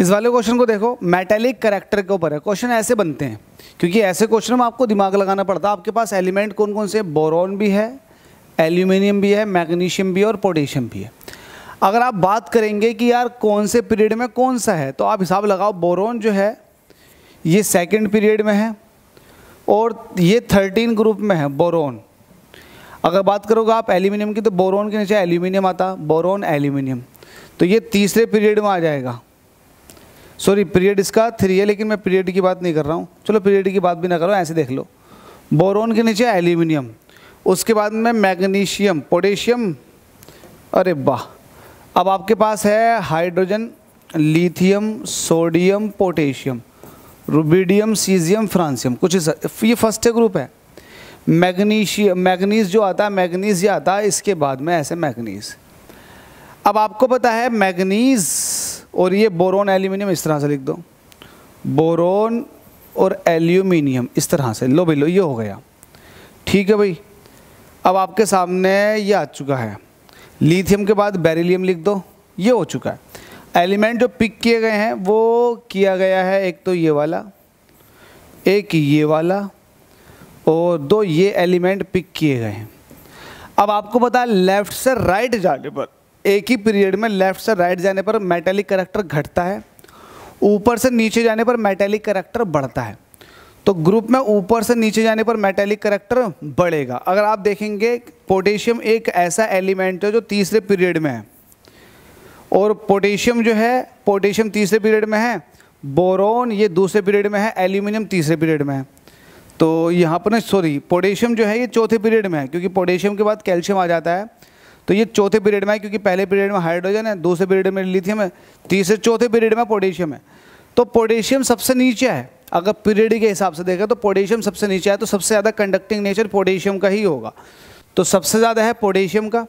इस वाले क्वेश्चन को देखो मेटेलिक करेक्टर के ऊपर है क्वेश्चन ऐसे बनते हैं क्योंकि ऐसे क्वेश्चन में आपको दिमाग लगाना पड़ता है आपके पास एलिमेंट कौन कौन से बोरॉन भी है एल्यूमिनियम भी है मैग्नीशियम भी है और पोटेशियम भी है अगर आप बात करेंगे कि यार कौन से पीरियड में कौन सा है तो आप हिसाब लगाओ बोरोन जो है ये सेकेंड पीरियड में है और ये थर्टीन ग्रुप में है बोरोन अगर बात करोगे आप एल्यूमिनियम की तो बोरोन के नीचे एल्यूमिनियम आता बोरोन एल्यूमिनियम तो ये तीसरे पीरियड में आ जाएगा सॉरी पीरियड इसका थ्री है लेकिन मैं पीरियड की बात नहीं कर रहा हूँ चलो पीरियड की बात भी ना करो ऐसे देख लो बोरोन के नीचे एल्यूमिनियम उसके बाद में मैग्नीशियम पोटेशियम अरे वाह अब आपके पास है hydrogen lithium sodium potassium rubidium caesium francium कुछ ये फर्स्ट ग्रुप है मैग्नीशियम मैग्नीज जो आता है मैग्नीज ये आता है इसके बाद में ऐसे मैग्नीज अब आपको पता है मैग्नीज़ और ये बोरोन एल्यूमिनियम इस तरह से लिख दो बोरोन और एल्यूमिनियम इस तरह से लो भाई लो ये हो गया ठीक है भाई अब आपके सामने ये आ चुका है लिथियम के बाद बेरिलियम लिख दो ये हो चुका है एलिमेंट जो पिक किए गए हैं वो किया गया है एक तो ये वाला एक ये वाला और दो ये एलिमेंट पिक किए गए हैं अब आपको पता है लेफ्ट से राइट जाने पर एक ही पीरियड में लेफ्ट से राइट जाने पर मेटेलिक करेक्टर घटता है ऊपर से नीचे जाने पर मेटेलिक करेक्टर बढ़ता है तो ग्रुप में ऊपर से नीचे जाने पर मेटेलिक करेक्टर बढ़ेगा अगर आप देखेंगे पोटेशियम एक ऐसा एलिमेंट है जो तीसरे पीरियड में है और पोटेशियम जो है पोटेशियम तीसरे पीरियड में है बोरोन ये दूसरे पीरियड में है एल्यूमिनियम तीसरे पीरियड में है तो यहाँ पर ना सॉरी पोटेशियम जो है ये चौथे पीरियड में है क्योंकि पोटेशियम के बाद कैल्शियम आ जाता है तो ये चौथे पीरियड में है क्योंकि पहले पीरियड में हाइड्रोजन है दूसरे पीरियड में लिथियम है तीसरे चौथे पीरियड में पोटेशियम है तो पोटेशियम सबसे नीचे है अगर पीरियड के हिसाब से देखें तो पोटेशियम सबसे नीचे है तो सबसे ज़्यादा कंडक्टिंग नेचर पोटेशियम का ही होगा तो सबसे ज़्यादा है पोटेशियम का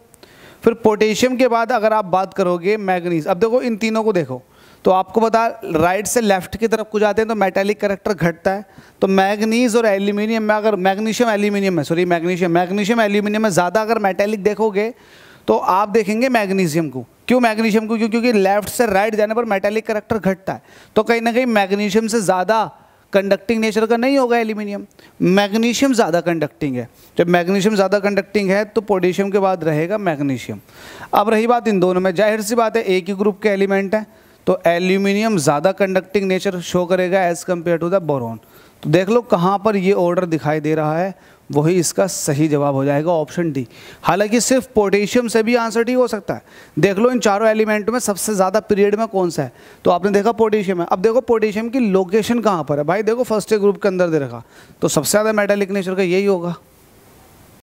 फिर पोटेशियम के बाद अगर आप बात करोगे मैगनीज अब देखो इन तीनों को देखो तो आपको बता राइट से लेफ्ट की तरफ को जाते हैं तो मेटेलिक करेक्टर घटता है तो मैगनीज और एल्यूमिनियम में अगर मैग्नीशियम एल्यूमिनियम है सॉरी मैग्नीशियम मैग्नीशियम एल्यूमिनियम में ज़्यादा अगर मेटेलिक देखोगे तो आप देखेंगे मैग्नीशियम को क्यों मैग्नीशियम को क्यों क्योंकि लेफ्ट से राइट जाने पर मेटेलिक करेक्टर घटता है तो कहीं ना कहीं मैग्नीशियम से ज़्यादा कंडक्टिंग नेचर का नहीं होगा एल्यूमिनियम मैग्नीशियम ज़्यादा कंडक्टिंग है जब मैग्नीशियम ज़्यादा कंडक्टिंग है तो पोटेशियम के बाद रहेगा मैग्नीशियम अब रही बात इन दोनों में जाहिर सी बात है एक ही ग्रुप के एलिमेंट हैं तो एल्यूमिनियम ज़्यादा कंडक्टिंग नेचर शो करेगा as compare to the boron तो देख लो कहाँ पर ये ऑर्डर दिखाई दे रहा है वही इसका सही जवाब हो जाएगा ऑप्शन डी हालांकि सिर्फ पोटेशियम से भी आंसर डी हो सकता है देख लो इन चारों एलिमेंट में सबसे ज़्यादा पीरियड में कौन सा है तो आपने देखा पोटेशियम है अब देखो पोटेशियम की लोकेशन कहाँ पर है भाई देखो फर्स्ट ग्रुप के अंदर दे रखा तो सबसे ज़्यादा मेटालिक नेचर का यही होगा